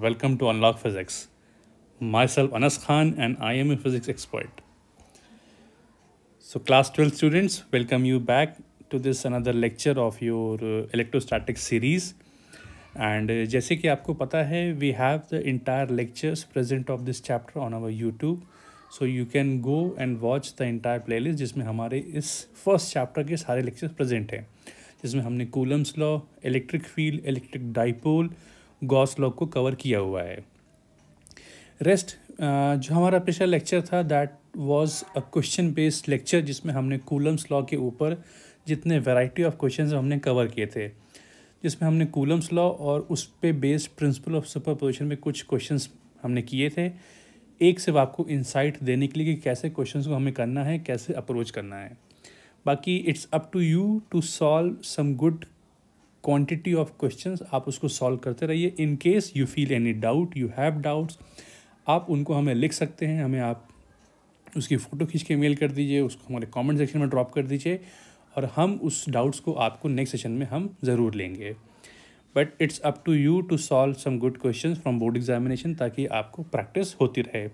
welcome to Unlock Physics. Myself Anas Khan and I am a physics expert. So class 12 students, welcome you back to this another lecture of your uh, electrostatic series. And uh, jaise ki aapko pata hai we have the entire lectures present of this chapter on our YouTube. so you can go and watch the entire playlist jisme hamare is first chapter ke sare lectures present hain हैं जिसमें हमने Coulomb's law electric field electric dipole Gauss law को cover किया हुआ है rest जो हमारा पिछला लेक्चर था that was a question based lecture जिसमें हमने कूलम्स लॉ के ऊपर जितने वैरायटी ऑफ क्वेश्चंस हमने कवर किए थे जिसमें हमने कूलम्स लॉ और उस पर based principle of superposition में कुछ क्वेश्चन हमने किए थे एक सिर्फ आपको इंसाइट देने के लिए कि कैसे क्वेश्चन को हमें करना है कैसे अप्रोच करना है बाकी it's up to you to solve some good quantity of questions आप उसको सॉल्व करते रहिए in case you feel any doubt you have doubts आप उनको हमें लिख सकते हैं हमें आप उसकी फ़ोटो खींच के मेल कर दीजिए उसको हमारे कमेंट सेक्शन में ड्रॉप कर दीजिए और हम उस डाउट्स को आपको नेक्स्ट सेशन में हम ज़रूर लेंगे but it's up to you to solve some good question from board examination ताकि आपको प्रैक्टिस होती रहे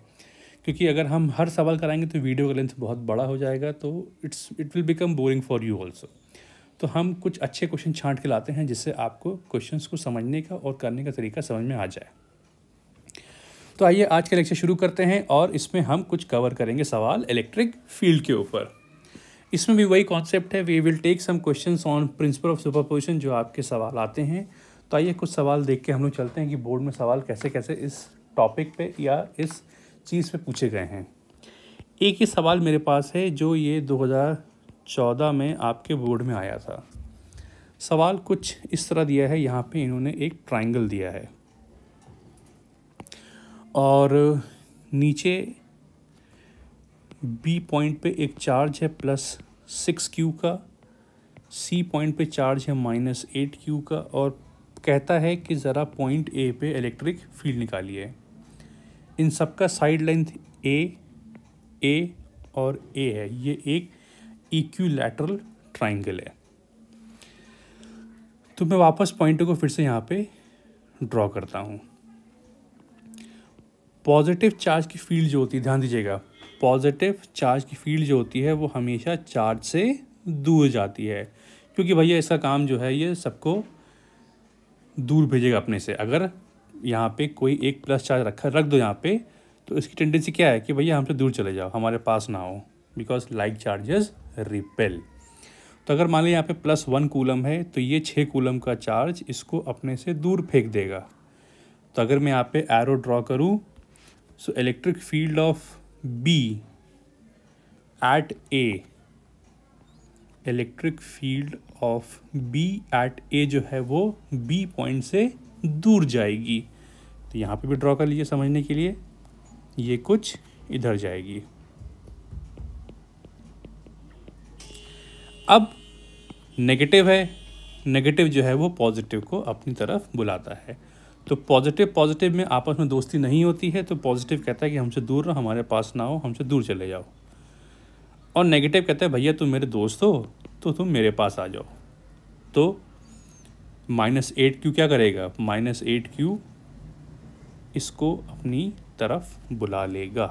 क्योंकि अगर हम हर सवाल कराएंगे तो वीडियो का लेंथ बहुत बड़ा हो जाएगा तो it's it will become boring for you also तो हम कुछ अच्छे क्वेश्चन छांट के लाते हैं जिससे आपको क्वेश्चन को समझने का और करने का तरीका समझ में आ जाए तो आइए आज का लेक्चर शुरू करते हैं और इसमें हम कुछ कवर करेंगे सवाल इलेक्ट्रिक फील्ड के ऊपर इसमें भी वही कॉन्सेप्ट है we will take some question on principle of superposition जो आपके सवाल आते हैं तो आइए कुछ सवाल देख के हम लोग चलते हैं कि बोर्ड में सवाल कैसे कैसे इस टॉपिक पे या इस चीज़ पे पूछे गए हैं एक ही सवाल मेरे पास है जो ये चौदह में आपके बोर्ड में आया था सवाल कुछ इस तरह दिया है यहाँ पे इन्होंने एक ट्राइंगल दिया है और नीचे बी पॉइंट पे एक चार्ज है प्लस सिक्स क्यू का सी पॉइंट पे चार्ज है माइनस एट क्यू का और कहता है कि ज़रा पॉइंट ए पे इलेक्ट्रिक फील्ड निकालिए इन सब का साइड लेंथ ए ए और ए है ये एक इक्विलैटरल ट्राइंगल है तो मैं वापस पॉइंट को फिर से यहाँ पे ड्रॉ करता हूँ पॉजिटिव चार्ज की फील्ड जो होती है ध्यान दीजिएगा पॉजिटिव चार्ज की फील्ड जो होती है वो हमेशा चार्ज से दूर जाती है क्योंकि भैया इसका काम जो है ये सबको दूर भेजेगा अपने से अगर यहाँ पे कोई एक प्लस चार्ज रखा रख दो यहाँ पे तो इसकी टेंडेंसी क्या है कि भैया हमसे दूर चले जाओ हमारे पास ना हो बिकॉज लाइक चार्जेस रिपेल तो अगर मान लें यहाँ पे प्लस वन कूलम है तो ये छः कूलम का चार्ज इसको अपने से दूर फेंक देगा तो अगर मैं यहाँ पे एरो ड्रॉ करूँ so electric field of B at A electric field of B at A जो है वो बी पॉइंट से दूर जाएगी तो यहाँ पे भी ड्रॉ कर लीजिए समझने के लिए ये कुछ इधर जाएगी अब नेगेटिव है नेगेटिव जो है वो पॉजिटिव को अपनी तरफ बुलाता है तो पॉजिटिव पॉजिटिव में आपस में दोस्ती नहीं होती है तो पॉजिटिव कहता है कि हमसे दूर रहो हमारे पास ना हो हमसे दूर चले जाओ और नेगेटिव कहता है भैया तुम मेरे दोस्त हो तो तुम मेरे पास आ जाओ तो माइनस एट क्यू क्या करेगा माइनस एट क्यू इसको अपनी तरफ बुला लेगा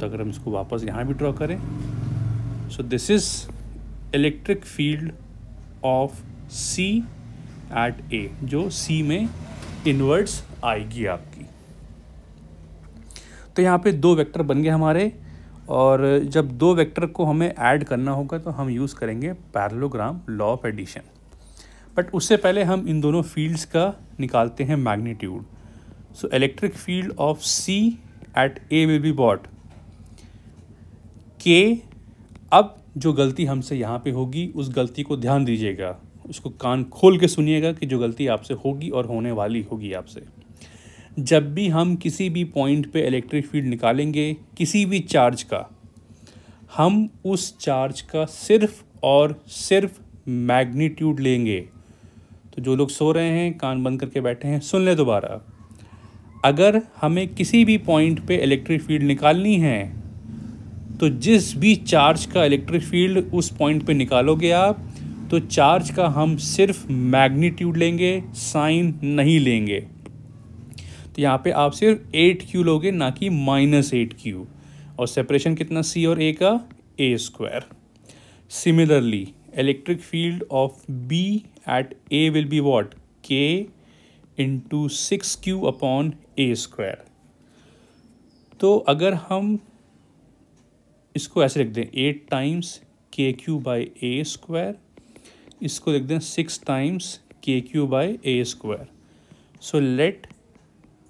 तो अगर हम इसको वापस यहाँ भी ड्रॉ करें so this is electric field of C at A जो C में इनवर्ट्स आएगी आपकी तो यहाँ पे दो वेक्टर बन गए हमारे और जब दो वेक्टर को हमें ऐड करना होगा तो हम यूज़ करेंगे parallelogram law of addition but उससे पहले हम इन दोनों फील्ड्स का निकालते हैं magnitude so electric field of C at A will be what K अब जो गलती हमसे यहाँ पे होगी उस गलती को ध्यान दीजिएगा उसको कान खोल के सुनिएगा कि जो गलती आपसे होगी और होने वाली होगी आपसे जब भी हम किसी भी पॉइंट पे इलेक्ट्रिक फील्ड निकालेंगे किसी भी चार्ज का हम उस चार्ज का सिर्फ और सिर्फ मैग्नीट्यूड लेंगे तो जो लोग सो रहे हैं कान बंद करके बैठे हैं सुन लें दोबारा अगर हमें किसी भी पॉइंट पे इलेक्ट्रिक फील्ड निकालनी है तो जिस भी चार्ज का इलेक्ट्रिक फील्ड उस पॉइंट पे निकालोगे आप तो चार्ज का हम सिर्फ मैग्नीट्यूड लेंगे साइन नहीं लेंगे तो यहाँ पे आप सिर्फ एट क्यू लोगे ना कि माइनस एट क्यू और सेपरेशन कितना सी और ए का A square similarly electric field of B at A will be what K into six Q upon A square तो अगर हम इसको ऐसे लिख दें eight times K Q by A square इसको लिख दें six times K Q by A square so let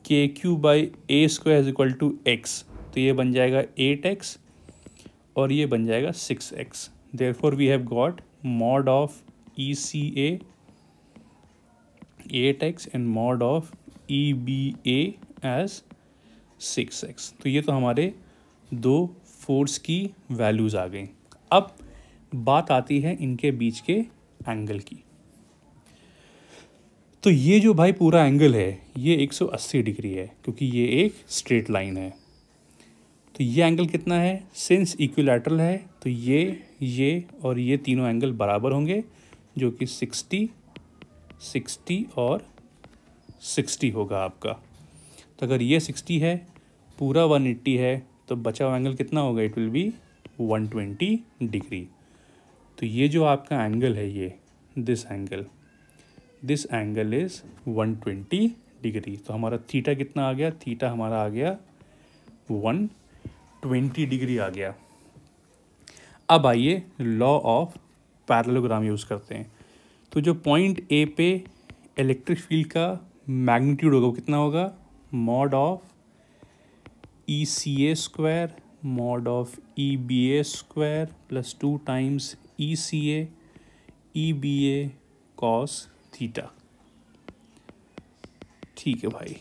K Q by A square is equal to x तो ये बन जाएगा एट एक्स और ये बन जाएगा six X therefore we have got mod of E C A eight X and mod of E B A as six X तो ये तो हमारे दो फोर्स की वैल्यूज़ आ गई अब बात आती है इनके बीच के एंगल की तो ये जो भाई पूरा एंगल है ये 180 डिग्री है क्योंकि ये एक स्ट्रेट लाइन है तो ये एंगल कितना है सिंस इक्विलैटरल है तो ये ये और ये तीनों एंगल बराबर होंगे जो कि 60 60 और 60 होगा आपका तो अगर ये 60 है पूरा 180 है तो बचा हुआ एंगल कितना होगा इट विल बी 120 डिग्री तो ये जो आपका एंगल है ये this angle this angle is 120 degree तो हमारा थीटा कितना आ गया थीटा हमारा आ गया 120 डिग्री आ गया अब आइए लॉ ऑफ पैरलोग्राम यूज़ करते हैं तो जो पॉइंट ए पे इलेक्ट्रिक फील्ड का मैग्नीट्यूड होगा वो कितना होगा mod of E C A square mod of E B A plus two times E C A E B A cos theta ठीक है भाई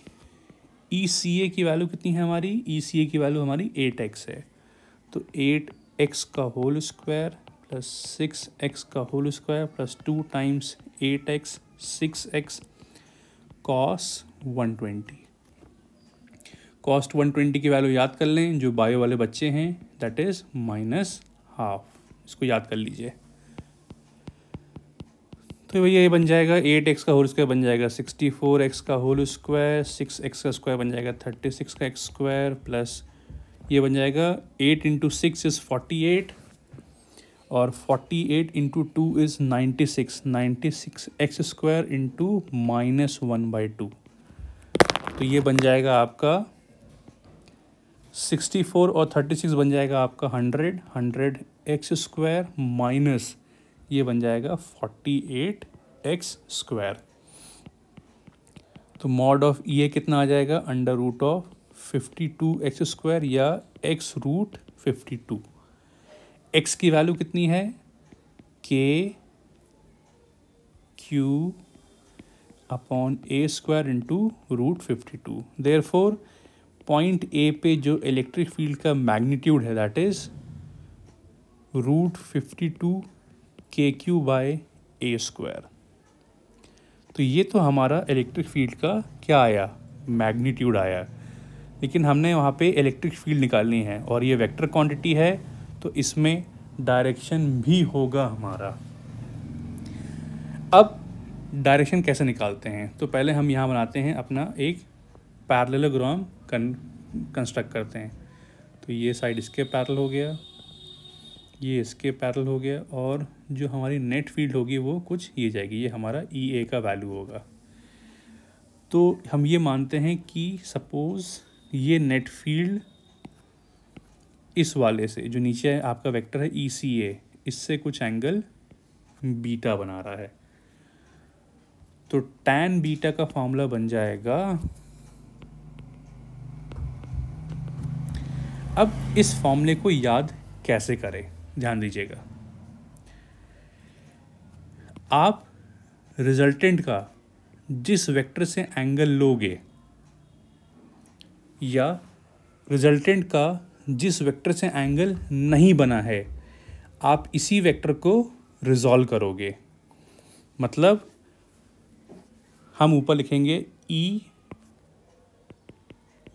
ई सी ए की वैल्यू कितनी है हमारी ई सी ए की वैल्यू हमारी एट एक्स है तो एट एक्स का whole square plus six X का whole square plus two times eight X six X cos one twenty cost one twenty की वैल्यू याद कर लें जो बायो वाले बच्चे हैं दैट इज़ माइनस हाफ इसको याद कर लीजिए तो भैया ये बन जाएगा एट एक्स का होल स्क्वायर बन जाएगा सिक्सटी फोर एक्स का होल स्क्वायर सिक्स एक्स का स्क्वायर बन जाएगा थर्टी सिक्स का एक्स स्क्वायर प्लस ये बन जाएगा eight into six is forty eight और forty eight into two is ninety six ninety six X square into minus one by two तो ये बन जाएगा आपका सिक्सटी फोर और थर्टी सिक्स बन जाएगा आपका hundred hundred x square minus ये बन जाएगा फोर्टी एट एक्स स्क्वायर तो mod of E e A कितना आ जाएगा under root of fifty two x square या X root fifty two x की वैल्यू कितनी है के Q upon A square into root fifty two therefore point A पे जो इलेक्ट्रिक फील्ड का मैग्नीट्यूड है that is root fifty two के क्यू बाय ए स्क्वायर तो ये तो हमारा इलेक्ट्रिक फील्ड का क्या आया मैग्नीट्यूड आया लेकिन हमने वहाँ पे इलेक्ट्रिक फील्ड निकालनी है और ये वेक्टर क्वांटिटी है तो इसमें डायरेक्शन भी होगा हमारा अब डायरेक्शन कैसे निकालते हैं तो पहले हम यहाँ बनाते हैं अपना एक पैरलेलोग्राम कंस्ट्रक्ट करते हैं तो ये साइड इसके पैरल हो गया ये इसके पैरल हो गया और जो हमारी नेट फील्ड होगी वो कुछ ये जाएगी ये हमारा ई e ए का वैल्यू होगा तो हम ये मानते हैं कि सपोज़ ये नेट फील्ड इस वाले से जो नीचे है आपका वेक्टर है ई सी ए इससे कुछ एंगल बीटा बना रहा है तो टैन बीटा का फॉर्मूला बन जाएगा अब इस फॉर्मूले को याद कैसे करें ध्यान दीजिएगा आप रिजल्टेंट का जिस वेक्टर से एंगल लोगे या रिजल्टेंट का जिस वेक्टर से एंगल नहीं बना है आप इसी वेक्टर को रिजॉल्व करोगे मतलब हम ऊपर लिखेंगे E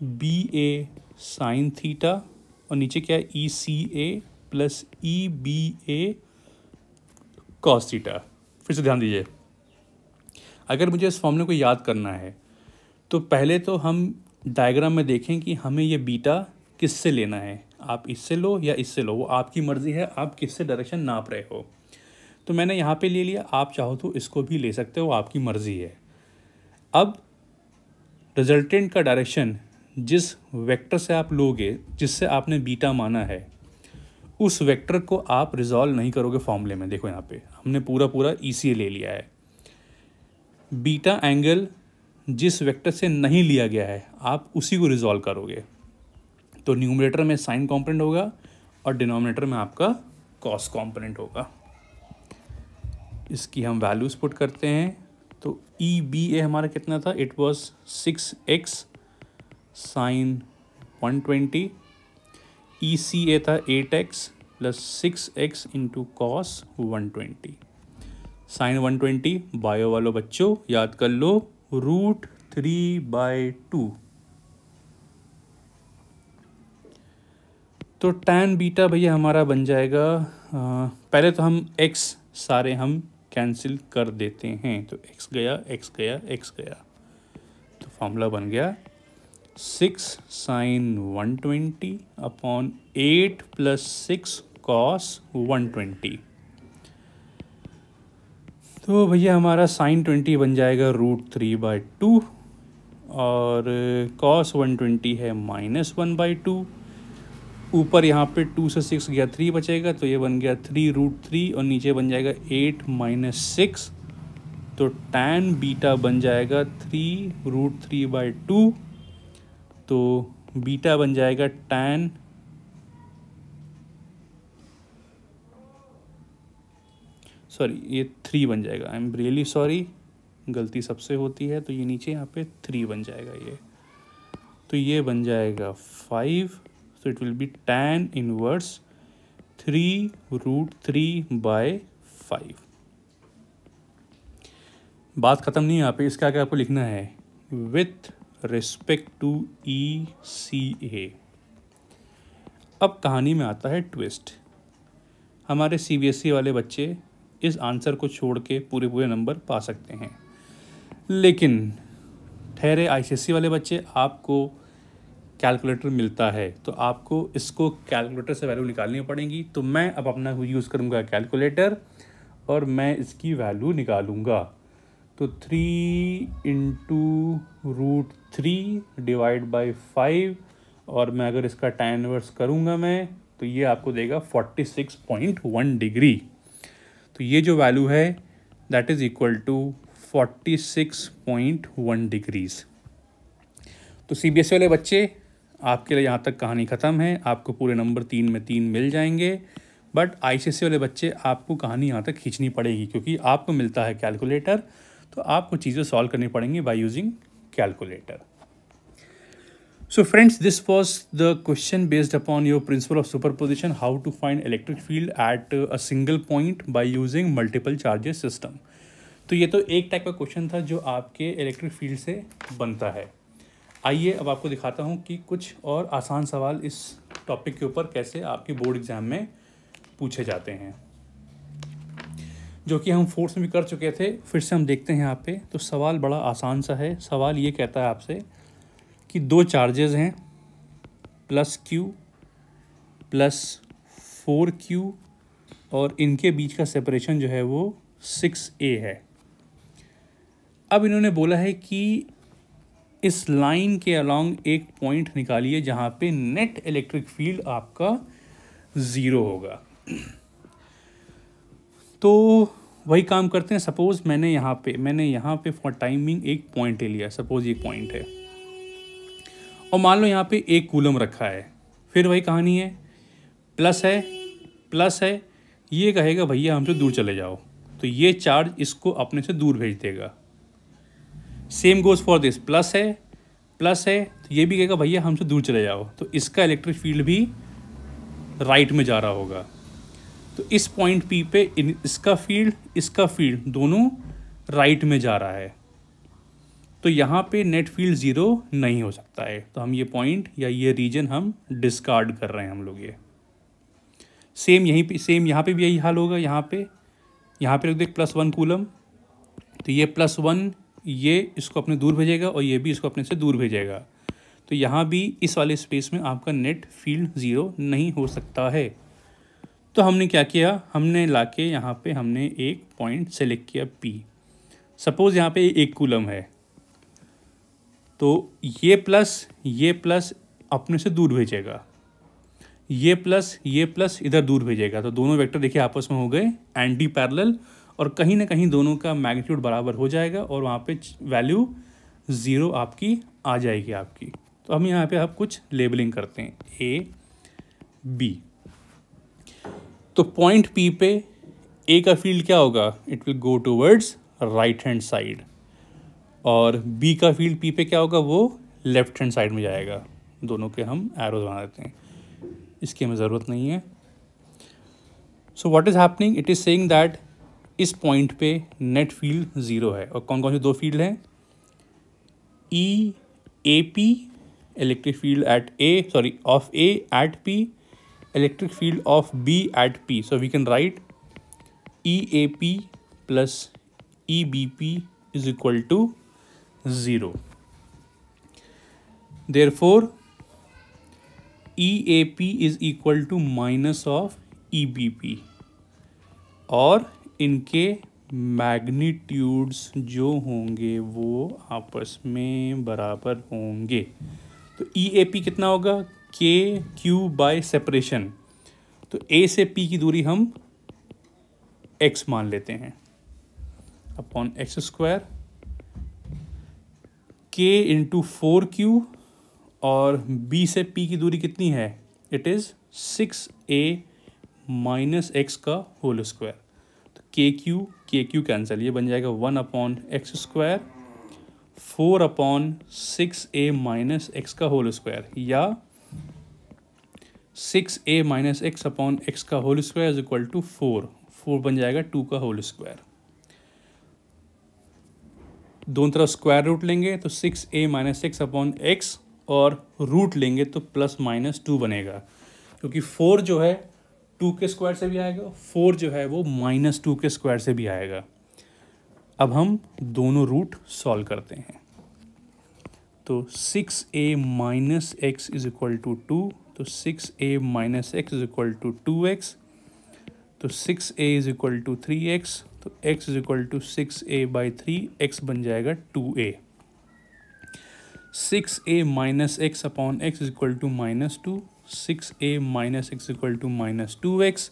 B A sine theta और नीचे क्या है E C A plus E B A cos theta फिर से ध्यान दीजिए अगर मुझे इस फॉर्मूले को याद करना है तो पहले तो हम डायग्राम में देखें कि हमें ये बीटा किससे लेना है आप इससे लो या इससे लो वो आपकी मर्ज़ी है आप किससे डायरेक्शन नाप रहे हो तो मैंने यहाँ पे ले लिया आप चाहो तो इसको भी ले सकते हो आपकी मर्ज़ी है अब रिजल्टेंट का डायरेक्शन जिस वेक्टर से आप लोगे जिससे आपने बीटा माना है उस वेक्टर को आप रिजॉल्व नहीं करोगे फॉर्मूले में देखो यहाँ पे हमने पूरा पूरा ई ले लिया है बीटा एंगल जिस वेक्टर से नहीं लिया गया है आप उसी को रिजॉल्व करोगे तो न्यूमरेटर में साइन कॉम्पोनेंट होगा और डिनोमिनेटर में आपका कॉस कॉम्पोनेंट होगा इसकी हम वैल्यूज़ पुट करते हैं तो ई बी ए हमारा कितना था it was six X sine 120 E C A था eight X plus six X into cos one twenty sine one twenty bio वालों बच्चों याद कर लो रूट थ्री बाय टू तो टैन बीटा भैया हमारा बन जाएगा आ, पहले तो हम एक्स सारे हम कैंसिल कर देते हैं तो एक्स गया एक्स गया एक्स गया तो फॉर्मूला बन गया six sine one twenty upon eight plus six cos one twenty तो भैया हमारा साइन ट्वेंटी बन जाएगा रूट थ्री बाई टू और कॉस वन ट्वेंटी है माइनस वन बाई टू ऊपर यहाँ पे टू से सिक्स गया थ्री बचेगा तो ये बन गया थ्री रूट थ्री और नीचे बन जाएगा एट माइनस सिक्स तो टेन बीटा बन जाएगा three root three by two तो बीटा बन जाएगा टैन सॉरी ये थ्री बन जाएगा आई एम रियली सॉरी गलती सबसे होती है तो ये नीचे यहाँ पे थ्री बन जाएगा ये तो ये बन जाएगा five so it will be tan inverse three root three by five बात ख़त्म नहीं यहाँ पे इसका क्या आपको लिखना है with respect to E C A अब कहानी में आता है ट्विस्ट हमारे सी बी एस ई वाले बच्चे इस आंसर को छोड़ के पूरे पूरे नंबर पा सकते हैं लेकिन ठहरे आईसीएससी e वाले बच्चे आपको कैलकुलेटर मिलता है तो आपको इसको कैलकुलेटर से वैल्यू निकालनी पड़ेगी तो मैं अब अपना यूज़ करूँगा कैलकुलेटर और मैं इसकी वैल्यू निकालूँगा तो three into root three divide by five और मैं अगर इसका टाइम इन्वर्स करूँगा मैं तो ये आपको देगा forty six point one degree तो ये जो वैल्यू है that is equal to forty six point one degrees तो सी बी एस वाले बच्चे आपके लिए यहाँ तक कहानी ख़त्म है आपको पूरे नंबर तीन में तीन मिल जाएंगे बट आई e वाले बच्चे आपको कहानी यहाँ तक खींचनी पड़ेगी क्योंकि आपको मिलता है कैलकुलेटर तो आपको चीज़ें सॉल्व करनी पड़ेंगी by using calculator so friends this was the question based upon your principle of superposition how to find electric field at a single point by using multiple charges system तो ये तो एक type का question था जो आपके electric field से बनता है आइए अब आपको दिखाता हूँ कि कुछ और आसान सवाल इस टॉपिक के ऊपर कैसे आपके बोर्ड एग्जाम में पूछे जाते हैं जो कि हम फोर्थ में भी कर चुके थे फिर से हम देखते हैं यहाँ पे तो सवाल बड़ा आसान सा है सवाल ये कहता है आपसे कि दो चार्जेस हैं plus q plus four q और इनके बीच का सेपरेशन जो है वो सिक्स ए है अब इन्होंने बोला है कि इस लाइन के अलॉन्ग एक पॉइंट निकालिए जहाँ पे नेट इलेक्ट्रिक फील्ड आपका ज़ीरो होगा तो वही काम करते हैं सपोज़ मैंने यहाँ पे मैंने यहाँ पे फॉर टाइमिंग एक पॉइंट ले लिया सपोज़ ये पॉइंट है और मान लो यहाँ पे एक कूलम रखा है फिर वही कहानी है प्लस है प्लस है ये कहेगा भैया हमसे दूर चले जाओ तो ये चार्ज इसको अपने से दूर भेज देगा same goes for this plus है प्लस है तो ये भी कहेगा भैया हमसे दूर चले जाओ तो इसका इलेक्ट्रिक फील्ड भी राइट में जा रहा होगा तो इस पॉइंट पी पे इन इसका फील्ड इसका फील्ड दोनों राइट में जा रहा है तो यहाँ पे नेट फील्ड ज़ीरो नहीं हो सकता है तो हम ये पॉइंट या ये रीजन हम डिस्कार्ड कर रहे हैं हम लोग ये सेम यहीं पे सेम यहाँ पे भी यही हाल होगा यहाँ पे यहाँ पे रख देख प्लस वन कूलम तो ये प्लस वन ये इसको अपने दूर भेजेगा और ये भी इसको अपने से दूर भेजेगा तो यहाँ भी इस वाले स्पेस में आपका नेट फील्ड ज़ीरो नहीं हो सकता है तो हमने क्या किया हमने ला के यहाँ पर हमने एक पॉइंट सेलेक्ट किया पी सपोज़ यहाँ पे एक कूलम है तो ये प्लस ये प्लस अपने से दूर भेजेगा ये प्लस ये प्लस इधर दूर भेजेगा तो दोनों वेक्टर देखिए आपस में हो गए एंटी पैरेलल और कहीं ना कहीं दोनों का मैग्नीट्यूड बराबर हो जाएगा और वहाँ पे वैल्यू ज़ीरो आपकी आ जाएगी आपकी तो हम यहाँ पे आप कुछ लेबलिंग करते हैं ए बी तो पॉइंट पी पे ए का फील्ड क्या होगा it will go towards right hand side और बी का फील्ड पी पे क्या होगा वो लेफ्ट हैंड साइड में जाएगा दोनों के हम एरोज बना देते हैं इसकी हमें ज़रूरत नहीं है so what is happening it is saying that इस पॉइंट पे नेट फील्ड ज़ीरो है और कौन कौन से दो फील्ड हैं E A P electric field at A sorry of A at P electric field of B at P. So we can write E A P plus E B P is equal to zero. Therefore, E A P is equal to minus of E B P. Or in इनके magnitudes जो होंगे वो आपस में बराबर होंगे तो ई A P कितना होगा के क्यू बाय सेपरेशन तो ए से पी की दूरी हम एक्स मान लेते हैं upon x square k into four q और बी से पी की दूरी कितनी है it is six a minus x का होल स्क्वायर तो k q k q cancel ये बन जाएगा one upon x square four upon six a minus x का होल स्क्वायर या six a minus x upon x का whole square is equal to four four बन जाएगा to का whole square दोनों तरफ स्क्वायर रूट लेंगे तो six a minus x upon x और रूट लेंगे तो प्लस माइनस टू बनेगा क्योंकि फोर जो है टू के स्क्वायर से भी आएगा फोर जो है वो माइनस टू के स्क्वायर से भी आएगा अब हम दोनों रूट सॉल्व करते हैं तो six a minus x is equal to two तो six a minus x is equal to two x तो six a is equal to three x तो x is equal to six a by three x बन जाएगा two a six a minus x upon x is equal to minus two six a minus x equal to minus two x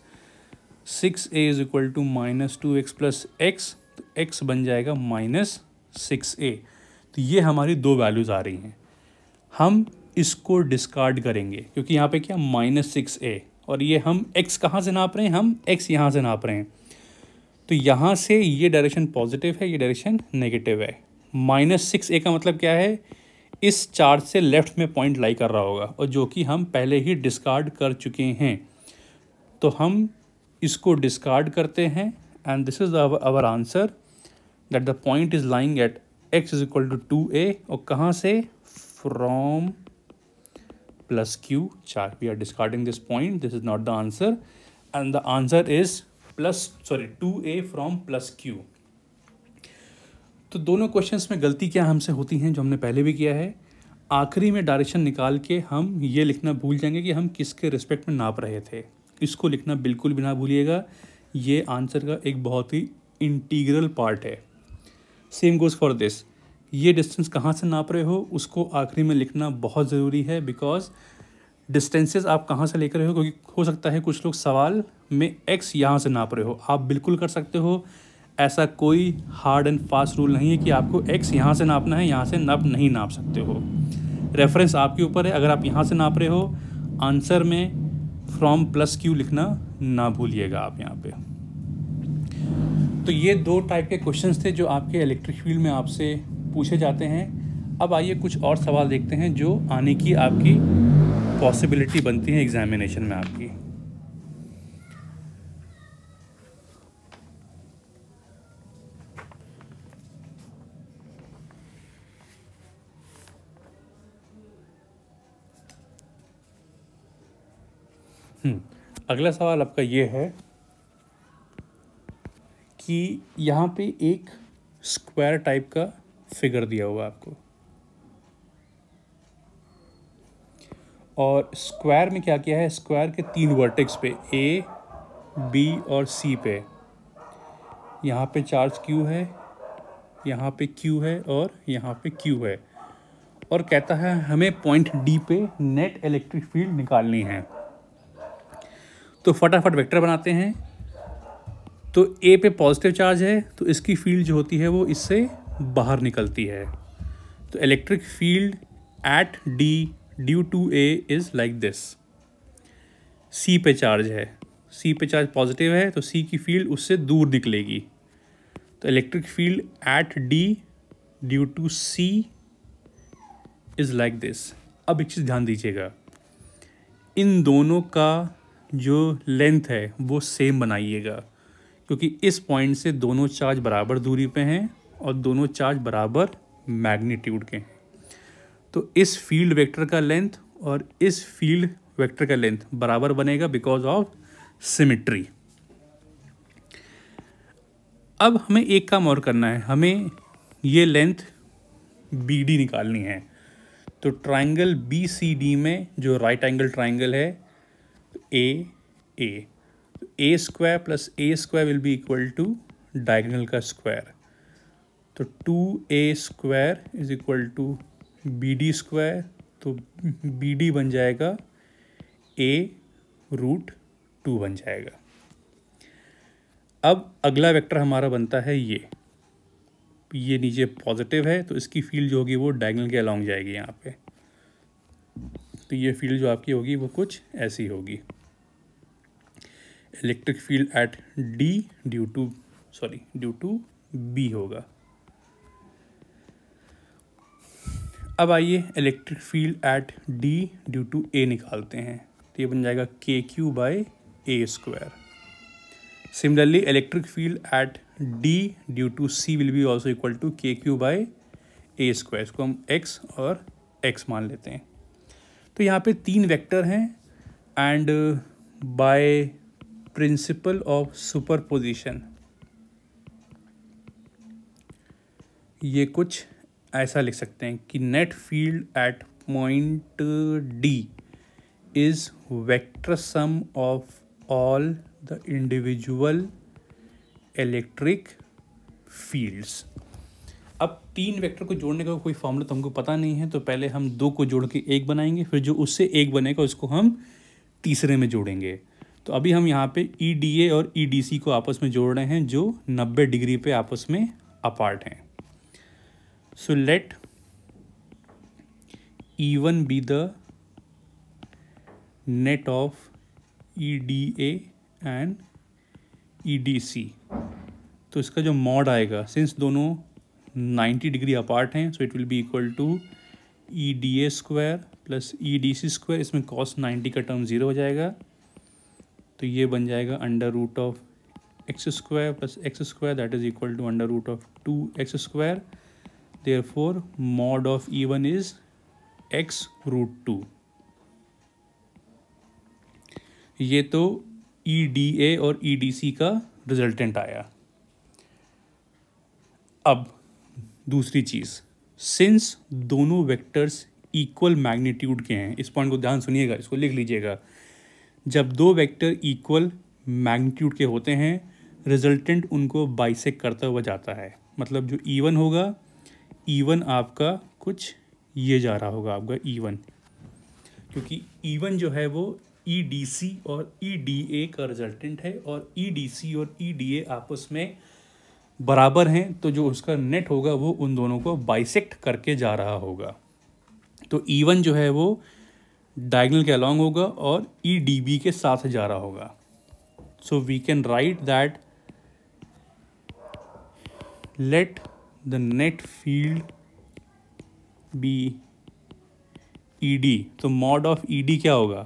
six a is equal to minus two x plus x तो x बन जाएगा minus six ए तो ये हमारी दो values आ रही हैं हम इसको डिस्कार्ड करेंगे क्योंकि यहाँ पे क्या माइनस सिक्स ए और ये हम एक्स कहाँ से नाप रहे हैं हम एक्स यहाँ से नाप रहे हैं तो यहाँ से ये डायरेक्शन पॉजिटिव है ये डायरेक्शन नेगेटिव है माइनस सिक्स ए का मतलब क्या है इस चार्ज से लेफ़्ट में पॉइंट लाई कर रहा होगा और जो कि हम पहले ही डिस्कार्ड कर चुके हैं तो हम इसको डिस्कार्ड करते हैं and this is our answer that the point is lying at x is equal to two a और कहाँ से from plus q charge. We are discarding this point. This is not the answer. And the answer is plus, sorry, 2a from plus q. तो दोनों questions में गलती क्या हमसे होती हैं जो हमने पहले भी किया है आखिरी में डायरेक्शन निकाल के हम ये लिखना भूल जाएंगे कि हम किसके रिस्पेक्ट में नाप रहे थे इसको लिखना बिल्कुल भी ना भूलिएगा ये आंसर का एक बहुत ही इंटीग्रल पार्ट है सेम गोज़ फॉर दिस ये डिस्टेंस कहाँ से नाप रहे हो उसको आखिरी में लिखना बहुत ज़रूरी है बिकॉज डिस्टेंसेस आप कहाँ से लेकर रहे हो क्योंकि हो सकता है कुछ लोग सवाल में एक्स यहाँ से नाप रहे हो आप बिल्कुल कर सकते हो ऐसा कोई हार्ड एंड फास्ट रूल नहीं है कि आपको एक्स यहाँ से नापना है यहाँ से नाप नहीं नाप सकते हो रेफरेंस आपके ऊपर है अगर आप यहाँ से नाप रहे हो आंसर में फ्रॉम प्लस क्यू लिखना ना भूलिएगा आप यहाँ पे तो ये दो टाइप के क्वेश्चंस थे जो आपके इलेक्ट्रिक फील्ड में आपसे पूछे जाते हैं अब आइए कुछ और सवाल देखते हैं जो आने की आपकी पॉसिबिलिटी बनती है एग्ज़ामिनेशन में आपकी हम्म, अगला सवाल आपका ये है कि यहाँ पे एक स्क्वायर टाइप का फिगर दिया हुआ आपको और स्क्वायर में क्या किया है स्क्वायर के तीन वर्टेक्स पे ए बी और सी पे यहाँ पे चार्ज क्यू है यहाँ पे क्यू है और यहाँ पे क्यू है और कहता है हमें पॉइंट डी पे नेट इलेक्ट्रिक फील्ड निकालनी है तो फटाफट वेक्टर बनाते हैं तो ए पे पॉजिटिव चार्ज है तो इसकी फील्ड जो होती है वो इससे बाहर निकलती है तो electric field at D due to A is like this C पे चार्ज है सी पे चार्ज पॉजिटिव है तो सी की फील्ड उससे दूर निकलेगी तो electric field at D due to C is like this अब एक चीज़ ध्यान दीजिएगा इन दोनों का जो लेंथ है वो सेम बनाइएगा क्योंकि इस पॉइंट से दोनों चार्ज बराबर दूरी पे हैं और दोनों चार्ज बराबर मैग्नीट्यूड के हैं तो इस फील्ड वेक्टर का लेंथ और इस फील्ड वेक्टर का लेंथ बराबर बनेगा बिकॉज ऑफ सिमिट्री अब हमें एक काम और करना है हमें ये लेंथ बी डी निकालनी है तो ट्राइंगल बी सी डी में जो राइट एंगल ट्राइंगल है a a a square plus a square will be equal to diagonal का स्क्वायर तो two a square is equal to B D square तो B D बन जाएगा ए root to बन जाएगा अब अगला वेक्टर हमारा बनता है ये ये नीचे पॉजिटिव है तो इसकी फील्ड जो होगी वो डायगनल के अलॉन्ग जाएगी यहाँ पे तो ये फील्ड जो आपकी होगी वो कुछ ऐसी होगी electric field at D due to sorry due to B होगा अब आइए electric field at D due to A निकालते हैं तो ये बन जाएगा k Q by A square similarly electric field at D due to C will be also equal to के क्यू बाई ए स्क्वायर इसको हम एक्स और एक्स मान लेते हैं तो यहाँ पे तीन वेक्टर हैं and by principle of superposition ये कुछ ऐसा लिख सकते हैं कि net field at point D is vector sum of all the individual electric fields अब तीन वेक्टर को जोड़ने का कोई फॉर्मूला तो हमको पता नहीं है तो पहले हम दो को जोड़ के एक बनाएंगे फिर जो उससे एक बनेगा उसको हम तीसरे में जोड़ेंगे तो अभी हम यहाँ पे ई डी ए और ई डी सी को आपस में जोड़ रहे हैं जो नब्बे डिग्री पे आपस में अपार्ट हैं so let e1 be the net of eda and edc तो इसका जो मॉड आएगा सिंस दोनों 90 डिग्री अपार्ट हैं so it will be equal to E D A square plus E D C square इसमें कॉस 90 का term zero हो जाएगा तो ये बन जाएगा under root of x square plus x square that is equal to under root of two x square therefore mod of e1 is x root two ये तो ई डी ए और ई डी सी का रिजल्टेंट आया अब दूसरी चीज़ सिंस दोनों वेक्टर्स इक्वल मैग्नीट्यूड के हैं इस पॉइंट को ध्यान सुनिएगा इसको लिख लीजिएगा जब दो वेक्टर इक्वल मैग्नीट्यूड के होते हैं रिजल्टेंट उनको बाइसेक करता हुआ जाता है मतलब जो ई e वन होगा ईवन आपका कुछ ये जा रहा होगा आपका ईवन क्योंकि ईवन जो है वो ई डी सी और ई डी ए का रिजल्टेंट है और ई डी सी और ई डी ए आपस में बराबर हैं तो जो उसका नेट होगा वो उन दोनों को बाइसेक्ट करके जा रहा होगा तो ईवन जो है वो डायगनल के अलॉन्ग होगा और ई डी बी के साथ जा रहा होगा so we can write that let the net field be ED तो mod of ED क्या होगा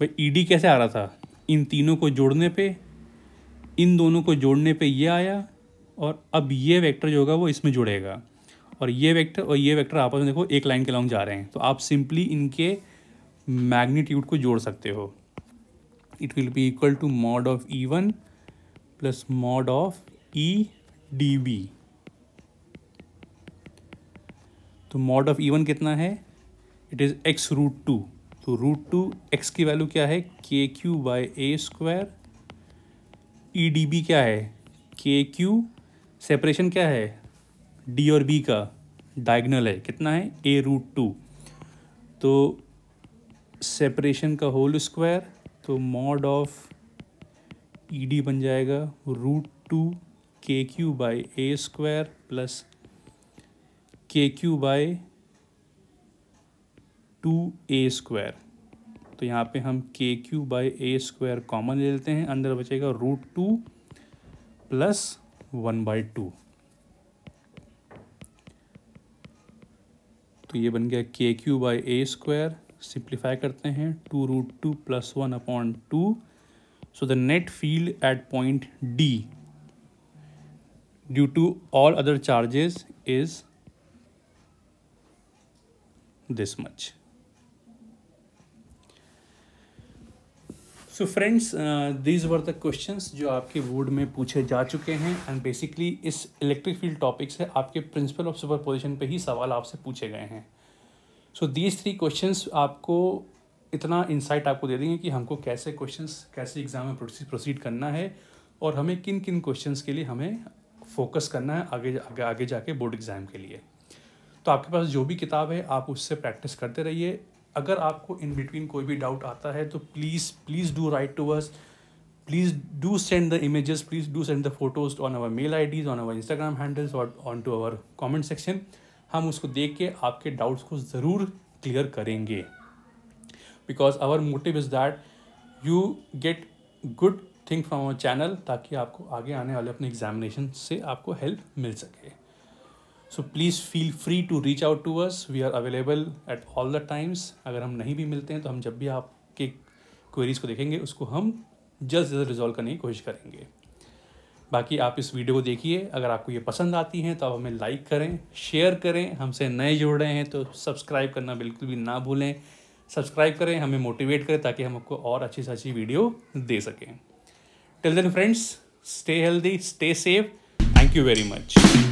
भाई ED कैसे आ रहा था इन तीनों को जोड़ने पे इन दोनों को जोड़ने पे ये आया और अब ये वेक्टर जो होगा वो इसमें जुड़ेगा और ये वेक्टर और ये वेक्टर आपस में देखो एक लाइन के लॉन्ग जा रहे हैं तो आप सिंपली इनके मैग्नीट्यूड को जोड़ सकते हो it will be equal to mod of E one plus mod of E D B तो मॉड ऑफ ई वन कितना है it is x root two तो रूट टू एक्स की वैल्यू क्या है के Q by A square E D B क्या है के क्यू सेपरेशन क्या है डी और बी का डायगनल है कितना है ए रूट टू तो सेपरेशन का होल स्क्वायर तो मॉड ऑफ ई डी बन जाएगा रूट टू के Q by A square plus k Q by two a square तो यहाँ पे हम k Q by A square common ले लेते हैं अंदर बचेगा root two plus one by two तो ये बन गया k Q by A square simplify करते हैं two root two plus one upon two so the net field at point D due to all other charges is this much. So friends these were the questions जो आपके board में पूछे जा चुके हैं and basically इस electric field topic से आपके प्रिंसिपल ऑफ सुपर पोजिशन पर ही सवाल आपसे पूछे गए हैं सो दीज थ्री क्वेश्चंस आपको इतना इंसाइट आपको दे देंगे कि हमको कैसे क्वेश्चंस कैसे एग्ज़ाम में प्रोसीड करना है और हमें किन किन क्वेश्चंस के लिए हमें फोकस करना है आगे आगे आगे जाके बोर्ड एग्ज़ाम के लिए तो आपके पास जो भी किताब है आप उससे प्रैक्टिस करते रहिए अगर आपको इन बिटवीन कोई भी डाउट आता है तो please please do write to us please do send the images please do send the photos on our mail IDs on our Instagram handles और on to our comment section हम उसको देख के आपके doubts को ज़रूर clear करेंगे because our motive is that you get good think from our channel ताकि आपको आगे आने वाले अपने एग्जामिनेशन से आपको हेल्प मिल सके so please feel free to reach out to us we are available at all the times अगर हम नहीं भी मिलते हैं तो हम जब भी आपके क्वेरीज़ को देखेंगे उसको हम जल्द से जल्द रिजॉल्व करने की कोशिश करेंगे बाकी आप इस वीडियो को देखिए अगर आपको ये पसंद आती हैं तो आप हमें लाइक करें शेयर करें हमसे नए जुड़ रहे हैं तो सब्सक्राइब करना बिल्कुल भी ना भूलें सब्सक्राइब करें हमें मोटिवेट करें ताकि हम आपको और अच्छी से अच्छी वीडियो दे सकें Till then, friends, stay healthy, stay safe. Thank you very much.